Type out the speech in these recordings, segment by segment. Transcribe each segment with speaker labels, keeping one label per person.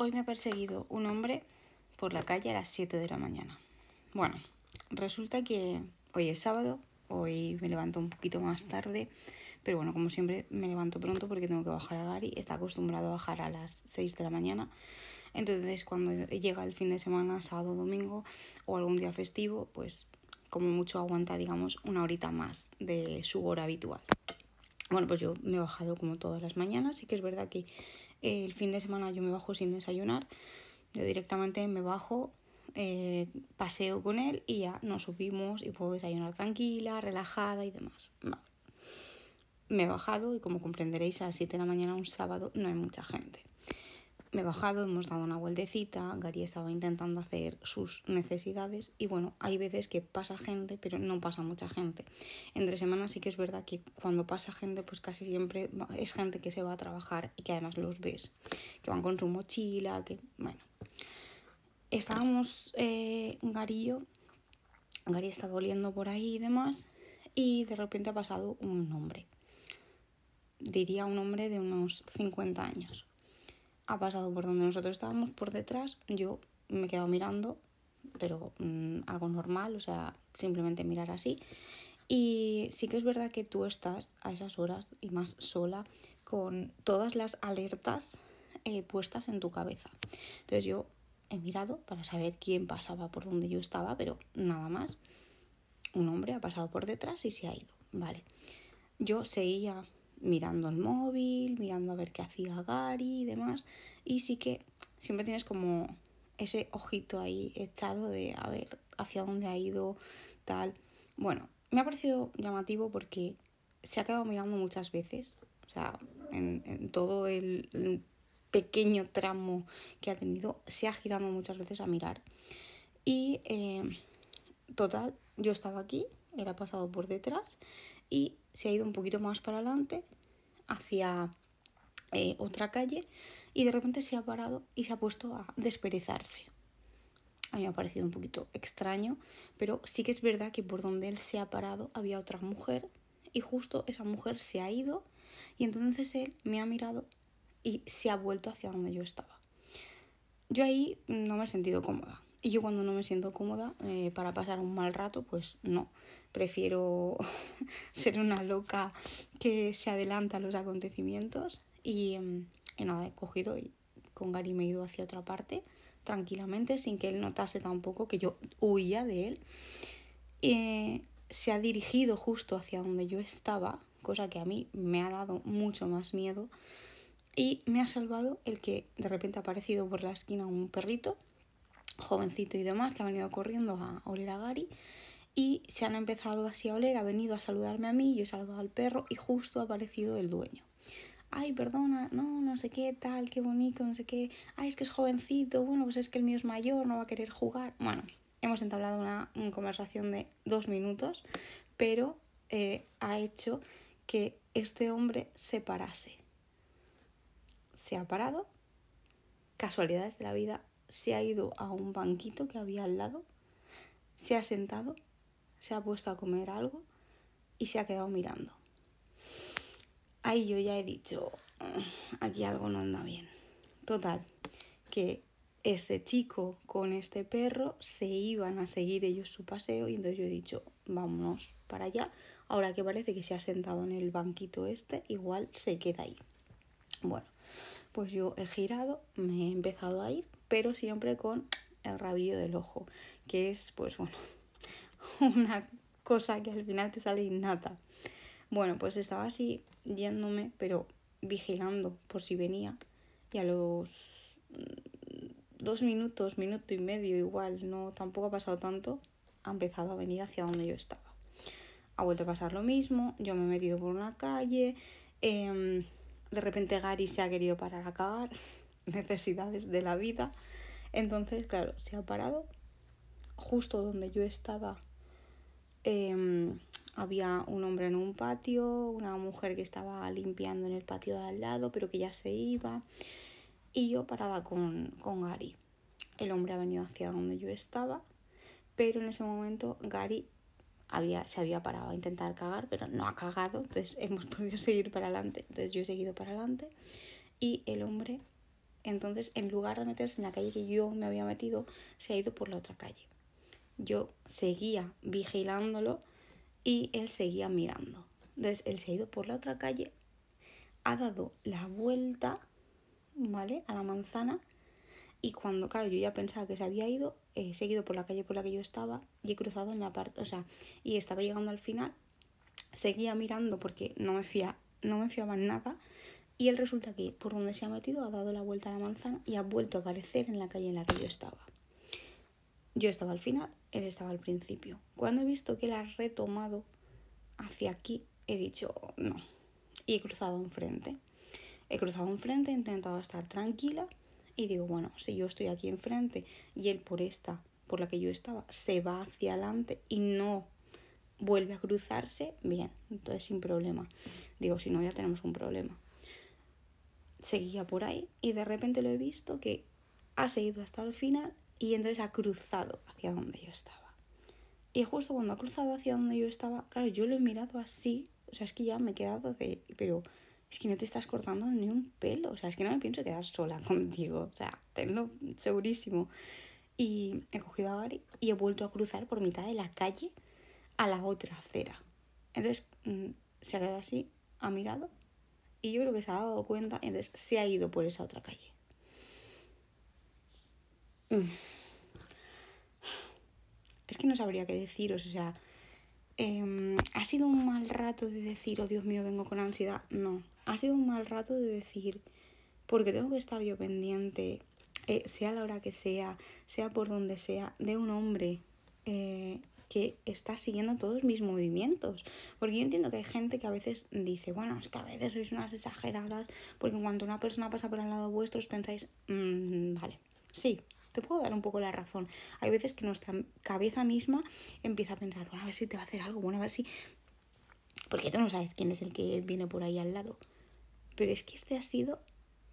Speaker 1: Hoy me ha perseguido un hombre por la calle a las 7 de la mañana. Bueno, resulta que hoy es sábado, hoy me levanto un poquito más tarde, pero bueno, como siempre me levanto pronto porque tengo que bajar a Gary, está acostumbrado a bajar a las 6 de la mañana. Entonces, cuando llega el fin de semana, sábado, domingo o algún día festivo, pues como mucho aguanta, digamos, una horita más de su hora habitual. Bueno, pues yo me he bajado como todas las mañanas, y que es verdad que el fin de semana yo me bajo sin desayunar. Yo directamente me bajo, eh, paseo con él y ya nos subimos y puedo desayunar tranquila, relajada y demás. Me he bajado y como comprenderéis a las 7 de la mañana un sábado no hay mucha gente me he bajado, hemos dado una vueltecita, Gary estaba intentando hacer sus necesidades y bueno, hay veces que pasa gente, pero no pasa mucha gente. Entre semanas sí que es verdad que cuando pasa gente, pues casi siempre es gente que se va a trabajar y que además los ves, que van con su mochila, que bueno. Estábamos eh, yo Gary estaba oliendo por ahí y demás, y de repente ha pasado un hombre. Diría un hombre de unos 50 años ha pasado por donde nosotros estábamos, por detrás, yo me he quedado mirando, pero mm, algo normal, o sea, simplemente mirar así. Y sí que es verdad que tú estás a esas horas y más sola con todas las alertas eh, puestas en tu cabeza. Entonces yo he mirado para saber quién pasaba por donde yo estaba, pero nada más. Un hombre ha pasado por detrás y se ha ido. Vale. Yo seguía mirando el móvil, mirando a ver qué hacía Gary y demás. Y sí que siempre tienes como ese ojito ahí echado de a ver hacia dónde ha ido, tal. Bueno, me ha parecido llamativo porque se ha quedado mirando muchas veces, o sea, en, todo el, pequeño tramo que ha tenido, se ha girado muchas veces a mirar. Y eh, total, yo estaba aquí, era pasado por detrás y se ha ido un poquito más para adelante, hacia eh, otra calle, y de repente se ha parado y se ha puesto a desperezarse. A mí me ha parecido un poquito extraño, pero sí que es verdad que por donde él se ha parado había otra mujer y justo esa mujer se ha ido y entonces él me ha mirado y se ha vuelto hacia donde yo estaba. Yo ahí no me he sentido cómoda. Y yo cuando no me siento cómoda eh, para pasar un mal rato, pues no. Prefiero ser una loca que se adelanta a los acontecimientos. Mm, y, nada, he cogido y con Gary me he ido hacia otra parte tranquilamente, sin que él notase tampoco que yo huía de él. Eh, se ha dirigido justo hacia donde yo estaba, cosa que a mí me ha dado mucho más miedo. Y me ha salvado el que de repente ha aparecido por la esquina un perrito jovencito y demás, que ha venido corriendo a oler a Gary. Y se han empezado así a oler, ha venido a saludarme a mí, yo he saludado al perro y justo ha aparecido el dueño. Ay, perdona, no, no sé qué, tal, qué bonito, no sé qué. Ay, es que es jovencito, bueno, pues es que el mío es mayor, no va a querer jugar. Bueno, hemos entablado una, conversación de dos minutos, pero eh, ha hecho que este hombre se parase. Se ha parado, casualidades de la vida, se ha ido a un banquito que había al lado, se ha sentado, se ha puesto a comer algo y se ha quedado mirando. Ahí yo ya he dicho, mm, aquí algo no anda bien. Total, que ese chico con este perro se iban a seguir ellos su paseo y entonces yo he dicho, vámonos para allá. Ahora que parece que se ha sentado en el banquito este, igual se queda ahí. Bueno, pues yo he girado, me he empezado a ir, pero siempre con el rabillo del ojo, que es pues bueno, una cosa que al final te sale innata. Bueno, pues estaba así yéndome, pero vigilando por si venía. Y a los mm, dos minutos, minuto y medio igual, no tampoco ha pasado tanto, ha empezado a venir hacia donde yo estaba. Ha vuelto a pasar lo mismo, yo me he metido por una calle, eh, de repente Gary se ha querido parar a cagar, necesidades de la vida. Entonces, claro, se ha parado. Justo donde yo estaba em, había un hombre en un patio, una mujer que estaba limpiando en el patio de al lado, pero que ya se iba. Y yo paraba con, con Gary. El hombre ha venido hacia donde yo estaba, pero en ese momento Gary se había parado a intentar cagar, pero no ha cagado, entonces hemos podido seguir para adelante. Entonces yo he seguido para adelante y el hombre, entonces en lugar de meterse en la calle que yo me había metido, se ha ido por la otra calle. Yo seguía vigilándolo y él seguía mirando. Entonces él se ha ido por la otra calle, ha dado la vuelta, ¿vale? A la manzana y cuando, claro, yo ya pensaba que se había ido, he seguido por la calle por la que yo estaba y he cruzado en la parte, o sea, y estaba llegando al final, seguía mirando porque no me fía, no me fiaba en nada y él resulta que por donde se ha metido ha dado la vuelta a la manzana y ha vuelto a aparecer en la calle en la que yo estaba. Yo estaba al final, él estaba al principio. Cuando he visto que él ha retomado hacia aquí, he dicho no. Y he cruzado frente, He cruzado frente, he intentado estar tranquila y digo, bueno, si yo estoy aquí enfrente y él por esta, por la que yo estaba, se va hacia adelante y no vuelve a cruzarse, bien, entonces sin problema. Digo, si no, ya tenemos un problema. Seguía por ahí y de repente lo he visto que ha seguido hasta el final y entonces ha cruzado hacia donde yo estaba. Y justo cuando ha cruzado hacia donde yo estaba, claro, yo lo he mirado así, o sea, es que ya me he quedado de, pero es que no te estás cortando ni un pelo, o sea, es que no me pienso quedar sola contigo, o sea, tengo segurísimo. Y he cogido a Gary y he vuelto a cruzar por mitad de la calle a la otra acera. Entonces mm, se ha quedado así, ha mirado y yo creo que se ha dado cuenta, entonces se ha ido por esa otra calle. Mm. Es que no sabría qué deciros, o sea, Em, ha sido un mal rato de decir, oh Dios mío, vengo con ansiedad. No, ha sido un mal rato de decir, porque tengo que estar yo pendiente, eh, sea la hora que sea, sea por donde sea, de un hombre. Eh, que está siguiendo todos mis movimientos. Porque yo entiendo que hay gente que a veces dice, bueno, es que a veces sois unas exageradas, porque en cuanto una persona pasa por al lado vuestro, os pensáis, mm, vale, sí, te puedo dar un poco la razón. Hay veces que nuestra cabeza misma empieza a pensar, bueno, a ver si te va a hacer algo, bueno, a ver si... Porque tú no sabes quién es el que viene por ahí al lado. Pero es que este ha sido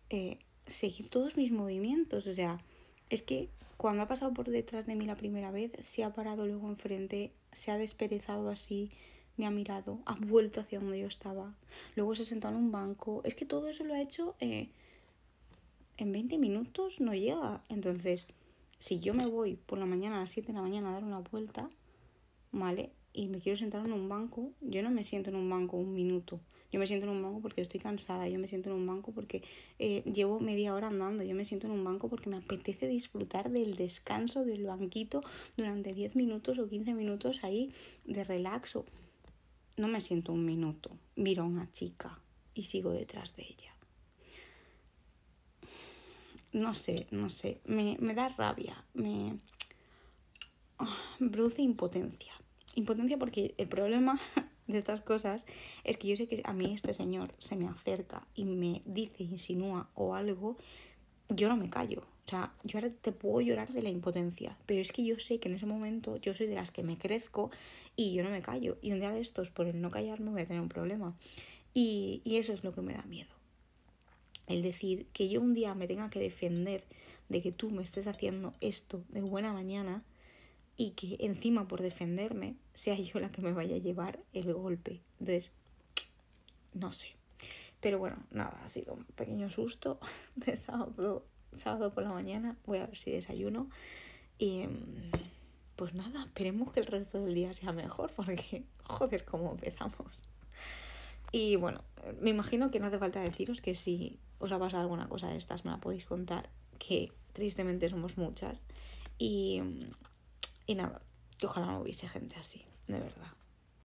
Speaker 1: eh, seguir todos mis movimientos. O sea, es que cuando ha pasado por detrás de mí la primera vez, se ha parado luego enfrente, se ha desperezado así, me ha mirado, ha vuelto hacia donde yo estaba. Luego se ha sentado en un banco. Es que todo eso lo ha hecho... Eh, en 20 minutos no llega. Entonces, si yo me voy por la mañana a las 7 de la mañana a dar una vuelta, ¿vale? Y me quiero sentar en un banco, yo no me siento en un banco un minuto. Yo me siento en un banco porque estoy cansada, yo me siento en un banco porque eh, llevo media hora andando, yo me siento en un banco porque me apetece disfrutar del descanso del banquito durante 10 minutos o 15 minutos ahí de relaxo. No me siento un minuto, miro a una chica y sigo detrás de ella no sé, no sé, me, da rabia, ah, me, produce impotencia. Impotencia porque el problema de estas cosas es que yo sé que a mí este señor se me acerca y me dice, insinúa o algo, yo no me callo. O sea, yo ahora te puedo llorar de la impotencia, pero es que yo sé que en ese momento yo soy de las que me crezco y yo no me callo. Y un día de estos, por el no callarme, voy a tener un problema. y eso es lo que me da miedo. El decir que yo un día me tenga que defender de que tú me estés haciendo esto de buena mañana y que encima por defenderme sea yo la que me vaya a llevar el golpe. Entonces, no sé. Pero bueno, nada, ha sido un pequeño susto de sábado, sábado por la mañana. Voy a ver si desayuno. Y em, pues nada, esperemos que el resto del día sea mejor porque, joder, cómo empezamos. Y bueno, me imagino que no hace falta deciros que si os ha pasado alguna cosa de estas, me la podéis contar, que tristemente somos muchas. Y, y nada, ojalá no hubiese gente así, de verdad.